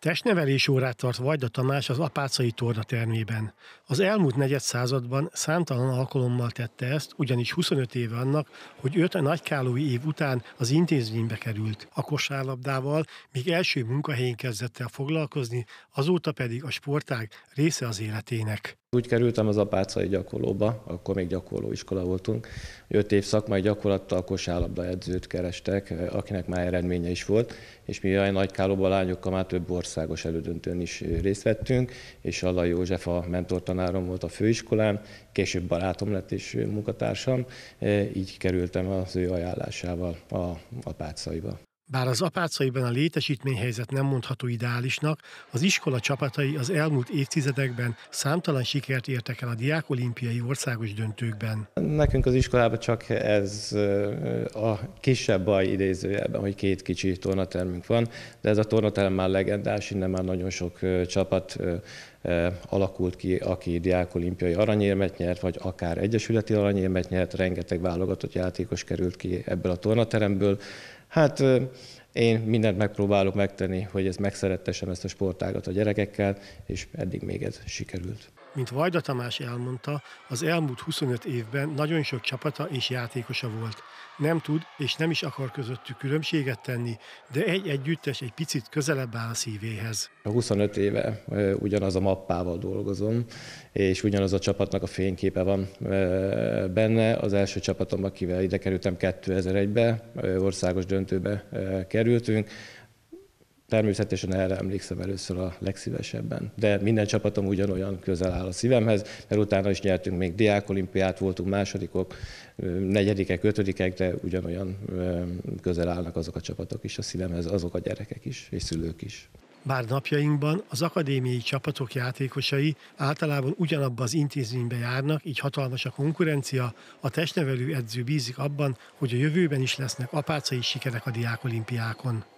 Testnevelés órát tart Vajda Tamás az apácai torna termében. Az elmúlt negyed században számtalan alkalommal tette ezt, ugyanis 25 éve annak, hogy őt a nagykálói év után az intézménybe került. A kosárlabdával még első munkahelyén kezdett el foglalkozni, azóta pedig a sportág része az életének. Úgy kerültem az apácai gyakorlóba, akkor még gyakorló iskola voltunk. Öt év szakmai gyakorlattal kosárlabda edzőt kerestek, akinek már eredménye is volt, és mi a nagy kálóba lányokkal már több országos elődöntőn is részt vettünk, és Alla József a mentortanárom volt a főiskolán, később barátom lett és munkatársam, így kerültem az ő ajánlásával a apácaiba. Bár az apácaiban a létesítményhelyzet nem mondható ideálisnak, az iskola csapatai az elmúlt évtizedekben számtalan sikert értek el a diák olimpiai országos döntőkben. Nekünk az iskolában csak ez a kisebb baj idézőjelben, hogy két kicsi tornatermünk van, de ez a tornaterem már legendás, innen már nagyon sok csapat alakult ki, aki diák olimpiai aranyérmet nyert, vagy akár egyesületi aranyérmet nyert, rengeteg válogatott játékos került ki ebből a tornateremből, Hát én mindent megpróbálok megtenni, hogy ez megszerettesem ezt a sportágat a gyerekekkel, és eddig még ez sikerült. Mint Vajda Tamás elmondta, az elmúlt 25 évben nagyon sok csapata és játékosa volt. Nem tud és nem is akar közöttük különbséget tenni, de egy együttes egy picit közelebb áll a szívéhez. 25 éve ugyanaz a mappával dolgozom, és ugyanaz a csapatnak a fényképe van benne. Az első csapatom, akivel ide kerültem 2001-be, országos döntőbe kerültünk, Természetesen erre emlékszem először a legszívesebben. De minden csapatom ugyanolyan közel áll a szívemhez, mert utána is nyertünk még diákolimpiát, voltunk másodikok, negyedikek, ötödikek, de ugyanolyan közel állnak azok a csapatok is a szívemhez, azok a gyerekek is, és szülők is. Bár napjainkban az akadémiai csapatok játékosai általában ugyanabba az intézménybe járnak, így hatalmas a konkurencia, a testnevelő edző bízik abban, hogy a jövőben is lesznek apácai sikerek a diákolimpiákon.